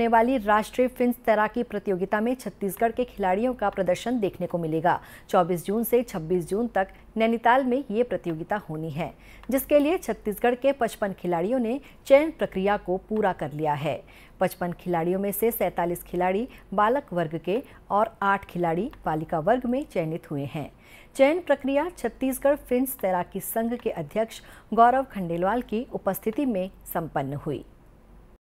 होने वाली राष्ट्रीय फिंस तैराकी प्रतियोगिता में छत्तीसगढ़ के खिलाड़ियों का प्रदर्शन देखने को मिलेगा 24 जून से 26 जून तक नैनीताल में ये प्रतियोगिता होनी है जिसके लिए छत्तीसगढ़ के 55 खिलाड़ियों ने चयन प्रक्रिया को पूरा कर लिया है 55 खिलाड़ियों में से 47 खिलाड़ी बालक वर्ग के और 8 खिलाड़ी बालिका वर्ग में चयनित हुए हैं चयन प्रक्रिया छत्तीसगढ़ फिंस तैराकी संघ के अध्यक्ष गौरव खंडेलवाल की उपस्थिति में सम्पन्न हुई